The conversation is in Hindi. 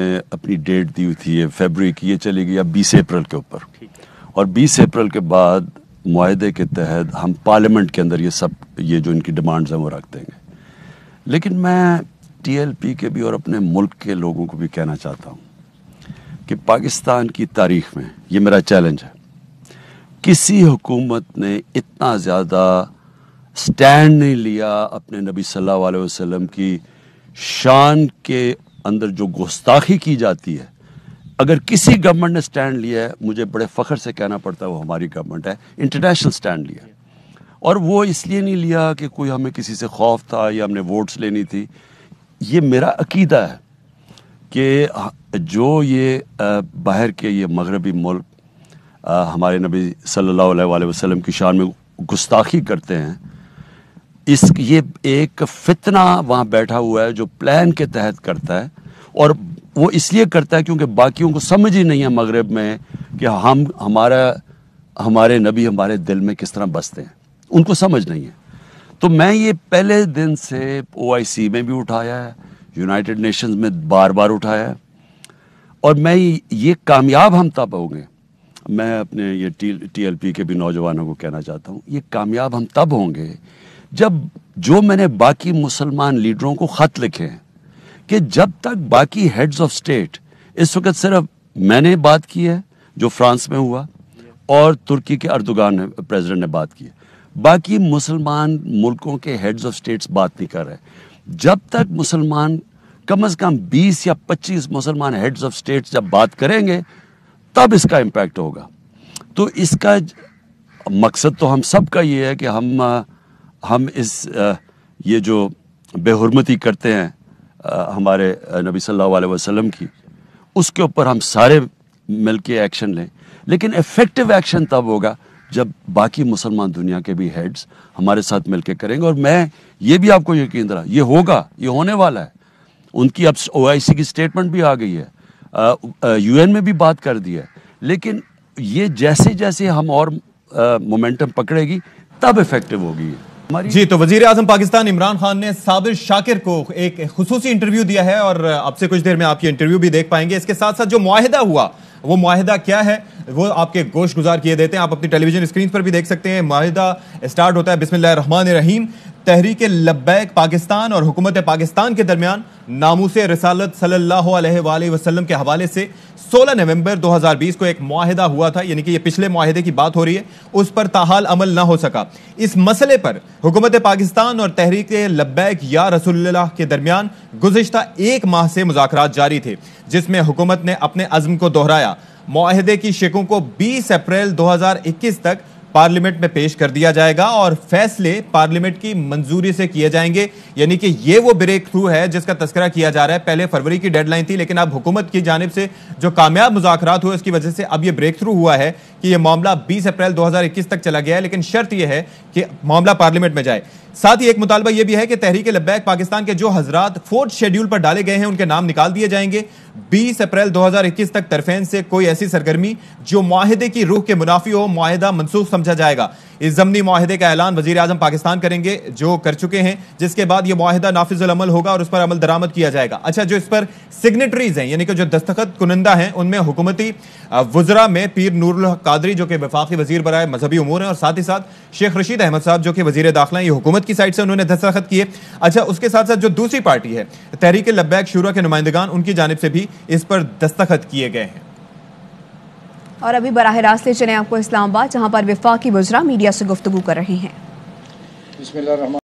अपनी डेट दी हुई थी की ये चली गई अब बीस अप्रैल के ऊपर और बीस अप्रैल के बाद माहे के तहत हम पार्लियामेंट के अंदर ये सब ये जो इनकी डिमांड्स हैं वो रख देंगे लेकिन मैं टीएलपी के भी और अपने मुल्क के लोगों को भी कहना चाहता हूँ कि पाकिस्तान की तारीख में ये मेरा चैलेंज है किसी हुकूमत ने इतना ज़्यादा स्टैंड नहीं लिया अपने नबी सल्लल्लाहु अलैहि वसल्लम की शान के अंदर जो गुस्ताखी की जाती है अगर किसी गवर्नमेंट ने स्टैंड लिया है मुझे बड़े फ़ख्र से कहना पड़ता है वो हमारी गवर्नमेंट है इंटरनेशनल स्टैंड लिया और वो इसलिए नहीं लिया कि कोई हमें किसी से खौफ था या हमने वोट्स लेनी थी ये मेरा अकीदा है कि जो ये बाहर के ये मगरबी मुल्क हमारे नबी सल्लल्लाहु अलैहि वसल्लम की शान में गुस्ताखी करते हैं इस ये एक फितना वहाँ बैठा हुआ है जो प्लान के तहत करता है और वो इसलिए करता है क्योंकि बाकियों को समझ ही नहीं है मगरब में कि हम हमारा हमारे नबी हमारे दिल में किस तरह बसते हैं उनको समझ नहीं है तो मैं ये पहले दिन से ओ में भी उठाया है यूनाइटेड नेशंस में बार बार उठाया है और मैं ये कामयाब हम तब होंगे मैं अपने ये टी टी के भी नौजवानों को कहना चाहता हूँ ये कामयाब हम तब होंगे जब जो मैंने बाकी मुसलमान लीडरों को ख़त लिखे हैं कि जब तक बाकी हेड्स ऑफ स्टेट इस वक्त सिर्फ मैंने बात की है जो फ्रांस में हुआ और तुर्की के अर्दोगान प्रेसिडेंट ने बात की बाकी मुसलमान मुल्कों के हेड्स ऑफ स्टेट्स बात नहीं कर रहे जब तक मुसलमान कम अज़ कम 20 या 25 मुसलमान हेड्स ऑफ स्टेट्स जब बात करेंगे तब इसका इम्पैक्ट होगा तो इसका मकसद तो हम सब का ये है कि हम हम इस ये जो बेहरमती करते हैं हमारे नबी सल्लल्लाहु अलैहि वसल्लम की उसके ऊपर हम सारे मिल के एक्शन लें लेकिन इफ़ेक्टिव एक्शन तब होगा जब बाकी मुसलमान दुनिया के भी हेड्स हमारे साथ मिलकर करेंगे और मैं ये भी आपको यकीन दिला ये होगा ये होने वाला है उनकी अब ओ की स्टेटमेंट भी आ गई है यू में भी बात कर दी है लेकिन ये जैसे जैसे हम और मोमेंटम पकड़ेगी तब इफेक्टिव होगी जी तो वजीर आजम पाकिस्तान इमरान खान ने साबिर शाकिर को एक खसूस इंटरव्यू दिया है और आपसे कुछ देर में आप ये इंटरव्यू भी देख पाएंगे इसके साथ साथ जो माहिदा हुआ वो माहिदा क्या है वो आपके गोश गुजार किए देते हैं आप अपनी टेलीविजन स्क्रीन पर भी देख सकते हैं माहिदा स्टार्ट होता है बिस्मिल रहीम तहरीक लब्बैक पाकिस्तान और हुकूमत पाकिस्तान के दरमियान नामूस रसालत सल्ला वसलम के हवाले से 16 नवंबर 2020 को एक माहिदा हुआ था यानी कि ये पिछले माहिदे की बात हो रही है उस पर ताहाल अमल ना हो सका इस मसले पर हुकूमत पाकिस्तान और तहरीक लब्बैक या रसुल्ला के दरमियान गुजशत एक माह से मुजाकर जारी थे जिसमें हुकूमत ने अपने अज़म को दोहराया माहदे की शिकों को 20 अप्रैल 2021 तक पार्लियामेंट में पेश कर दिया जाएगा और फैसले पार्लियामेंट की मंजूरी से किए जाएंगे यानी कि ये वो ब्रेक थ्रू है जिसका तस्करा किया जा रहा है पहले फरवरी की डेडलाइन थी लेकिन अब हुकूमत की जानब से जो कामयाब मुजाकर हुए उसकी वजह से अब ये ब्रेक थ्रू हुआ है कि यह मामला 20 अप्रैल 2021 तक चला गया है लेकिन शर्त यह है कि मामला पार्लियामेंट में जाए साथ ही एक मुतालबा यह भी है कि तहरीक लब्बैक पाकिस्तान के जो हजरात फोर्थ शेड्यूल पर डाले गए हैं उनके नाम निकाल दिए जाएंगे 20 अप्रैल 2021 तक तरफेन से कोई ऐसी सरगर्मी जो माहदे की रूह के मुनाफी हो माहिदा मनसूख समझा जाएगा इस जमनी माहदे का ऐलान वजी अजम पाकिस्तान करेंगे जो कर चुके हैं जिसके बाद यह माहिदा नाफिजल होगा और उस पर अमल दरामद किया जाएगा अच्छा जो इस पर सिग्नेटरीज हैं यानी कि जो दस्तखत कुनंदा हैं उनमें हुकूमती वजरा में पीर नूरुल कादरी जो कि वफाकी वजीर बरए मजहबी उमूर हैं और साथ ही साथ शेख रशीद अहमद साहब जो कि वजीर दाखिला हैं ये हुकूमत की साइड से उन्होंने दस्तखत किए अच्छा उसके साथ साथ जो दूसरी पार्टी है तहरीक लब्बैक शुरा के नुमाइंदगान उनकी जानब से भी इस पर दस्तखत किए गए हैं और अभी बराह रास्ते चले आपको इस्लामाबाद जहाँ पर विफाक वजरा मीडिया से गुफ्तु कर रहे हैं